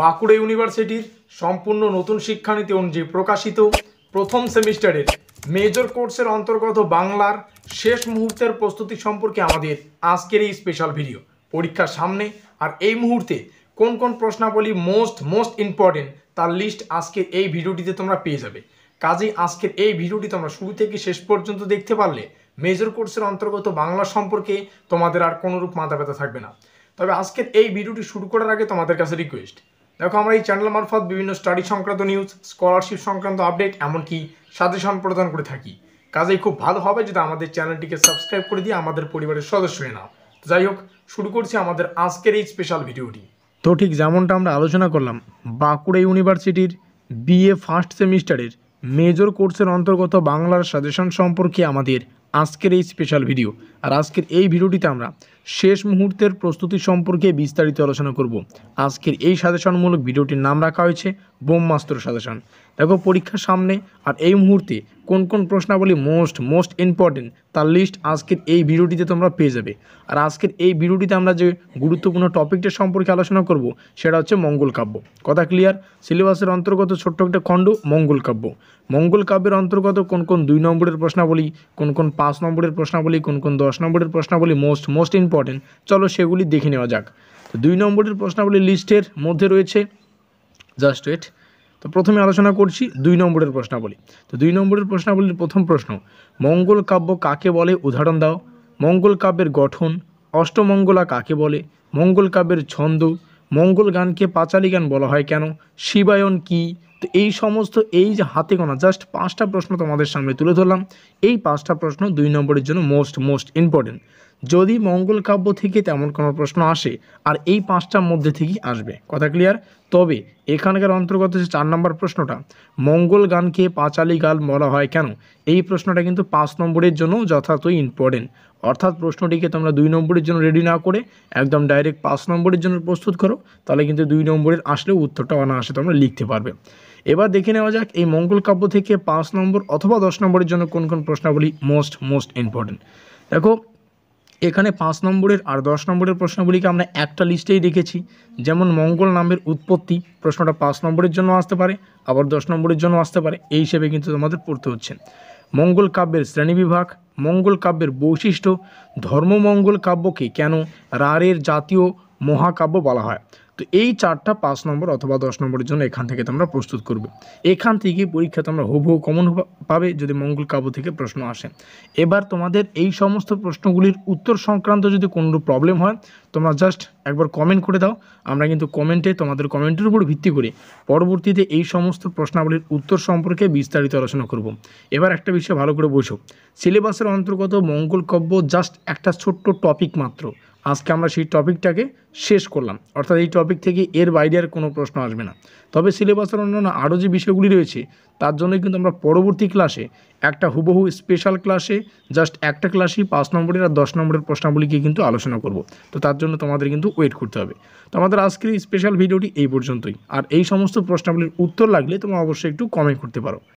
বাঁকুড়া ইউনিভার্সিটির সম্পূর্ণ নতুন শিক্ষানীতি অনুযায়ী প্রকাশিত প্রথম সেমিস্টারের মেজর কোর্সের অন্তর্গত বাংলার শেষ মুহূর্তের প্রস্তুতি সম্পর্কে আমাদের আজকের এই স্পেশাল ভিডিও পরীক্ষার সামনে আর এই মুহূর্তে কোন কোন প্রশ্নাবলী মোস্ট মোস্ট ইম্পর্টেন্ট তার লিস্ট আজকের এই ভিডিওটিতে তোমরা পেয়ে যাবে কাজেই আজকের এই ভিডিওটি তোমরা শুরু থেকে শেষ পর্যন্ত দেখতে পারলে মেজর কোর্সের অন্তর্গত বাংলা সম্পর্কে তোমাদের আর কোনোরূপ মাথা ব্যথা থাকবে না তবে আজকের এই ভিডিওটি শুরু করার আগে তোমাদের কাছে রিকোয়েস্ট দেখো আমরা এই চ্যানেল মারফত বিভিন্ন স্টাডি সংক্রান্ত নিউজ স্কলারশিপ সংক্রান্ত আপডেট এমনকি সাজেশন প্রদান করে থাকি কাজেই খুব ভালো হবে যদি আমাদের চ্যানেলটিকে সাবস্ক্রাইব করে দিয়ে আমাদের পরিবারের সদস্য হয়ে নাও যাই হোক শুরু করছি আমাদের আজকের এই স্পেশাল ভিডিওটি তো ঠিক যেমনটা আমরা আলোচনা করলাম বাঁকুড়া ইউনিভার্সিটির বিএ ফার্স্ট সেমিস্টারের মেজর কোর্সের অন্তর্গত বাংলার সাজেশন সম্পর্কে আমাদের আজকের এই স্পেশাল ভিডিও আর আজকের এই ভিডিওটিতে আমরা শেষ মুহূর্তের প্রস্তুতি সম্পর্কে বিস্তারিত আলোচনা করব আজকের এই সাজেশনমূলক ভিডিওটির নাম রাখা হয়েছে ব্রহ্মাস্ত্র সাজেশন দেখো পরীক্ষার সামনে আর এই মুহূর্তে কোন কোন প্রশ্নাবলী মোস্ট মোস্ট ইম্পর্টেন্ট তার লিস্ট আজকের এই ভিডিওটিতে তোমরা পেয়ে যাবে আর আজকের এই ভিডিওটিতে আমরা যে গুরুত্বপূর্ণ টপিকটা সম্পর্কে আলোচনা করব সেটা হচ্ছে মঙ্গল কাব্য কথা ক্লিয়ার সিলেবাসের অন্তর্গত ছোট্ট একটা খণ্ড মঙ্গল কাব্য মঙ্গল কাব্যের অন্তর্গত কোন কোন দুই নম্বরের প্রশ্নাবলী কোন কোন পাঁচ নম্বরের প্রশ্নাবলী কোন কোন দশ নম্বরের প্রশ্নাবলী মোস্ট মোস্ট ইম্পর্টেন্ট ইম্পর্টেন্ট চলো সেগুলি দেখে নেওয়া যাক তো দুই নম্বরের প্রশ্নাবলী লিস্টের মধ্যে রয়েছে জাস্ট ওয়েট তো প্রথমে আলোচনা করছি দুই নম্বরের প্রশ্নাবলী তো দুই নম্বরের প্রশ্নাবলীর প্রথম প্রশ্ন মঙ্গল কাব্য কাকে বলে উদাহরণ দাও মঙ্গল কাব্যের গঠন অষ্টমঙ্গলা কাকে বলে মঙ্গল কাব্যের ছন্দ মঙ্গল গানকে পাঁচালী গান বলা হয় কেন শিবায়ন কি তো এই সমস্ত এই যে হাতে গোনা জাস্ট পাঁচটা প্রশ্ন তোমাদের সামনে তুলে ধরলাম এই পাঁচটা প্রশ্ন দুই নম্বরের জন্য মোস্ট মোস্ট ইম্পর্টেন্ট যদি মঙ্গল কাব্য থেকে তেমন কোনো প্রশ্ন আসে আর এই পাঁচটার মধ্যে থেকেই আসবে কথা ক্লিয়ার তবে এখানকার অন্তর্গত যে চার নম্বর প্রশ্নটা মঙ্গল গানকে পাঁচালি গান বলা হয় কেন এই প্রশ্নটা কিন্তু পাঁচ নম্বরের জন্য যথার্থই ইম্পর্টেন্ট অর্থাৎ প্রশ্নটিকে তোমরা দুই নম্বরের জন্য রেডি না করে একদম ডাইরেক্ট পাঁচ নম্বরের জন্য প্রস্তুত করো তাহলে কিন্তু দুই নম্বরের আসলেও উত্তরটা অনায়াসে তোমরা লিখতে পারবে এবার দেখে নেওয়া যাক এই মঙ্গল কাব্য থেকে পাঁচ নম্বর অথবা দশ নম্বরের জন্য কোন কোন প্রশ্নাবলী মোস্ট মোস্ট ইম্পর্টেন্ট দেখো এখানে পাঁচ নম্বরের আর দশ নম্বরের প্রশ্নগুলিকে আমরা একটা লিস্টেই রেখেছি যেমন মঙ্গল নামের উৎপত্তি প্রশ্নটা পাঁচ নম্বরের জন্য আসতে পারে আবার দশ নম্বরের জন্য আসতে পারে এই হিসেবে কিন্তু তোমাদের পড়তে হচ্ছে মঙ্গল কাব্যের শ্রেণীবিভাগ মঙ্গল কাব্যের বৈশিষ্ট্য ধর্মমঙ্গল কাব্যকে কেন রারের জাতীয় মহাকাব্য বলা হয় তো এই চারটা পাঁচ নম্বর অথবা দশ নম্বরের জন্য এখান থেকে তোমরা প্রস্তুত করবে এখান থেকে পরীক্ষা তোমরা হুবহু কমন পাবে যদি মঙ্গল কাব্য থেকে প্রশ্ন আসে এবার তোমাদের এই সমস্ত প্রশ্নগুলির উত্তর সংক্রান্ত যদি কোনো প্রবলেম হয় তোমরা জাস্ট একবার কমেন্ট করে দাও আমরা কিন্তু কমেন্টে তোমাদের কমেন্টের উপর ভিত্তি করে পরবর্তীতে এই সমস্ত প্রশ্নাবলীর উত্তর সম্পর্কে বিস্তারিত আলোচনা করব এবার একটা বিষয় ভালো করে বোঝো সিলেবাসের অন্তর্গত মঙ্গল কাব্য জাস্ট একটা ছোট্ট টপিক মাত্র আজকে আমরা সেই টপিকটাকে শেষ করলাম অর্থাৎ এই টপিক থেকে এর বাইরে আর কোনো প্রশ্ন আসবে না তবে সিলেবাসের অন্যান্য আরও যে বিষয়গুলি রয়েছে তার জন্য কিন্তু আমরা পরবর্তী ক্লাসে একটা হুবহু স্পেশাল ক্লাসে জাস্ট একটা ক্লাসেই পাঁচ নম্বরের আর দশ নম্বরের প্রশ্নগুলিকে কিন্তু আলোচনা করব তো তার জন্য তোমাদের কিন্তু ওয়েট করতে হবে তো আমাদের আজকের স্পেশাল ভিডিওটি এই পর্যন্তই আর এই সমস্ত প্রশ্নগুলির উত্তর লাগলে তোমরা অবশ্যই একটু কমেন্ট করতে পারো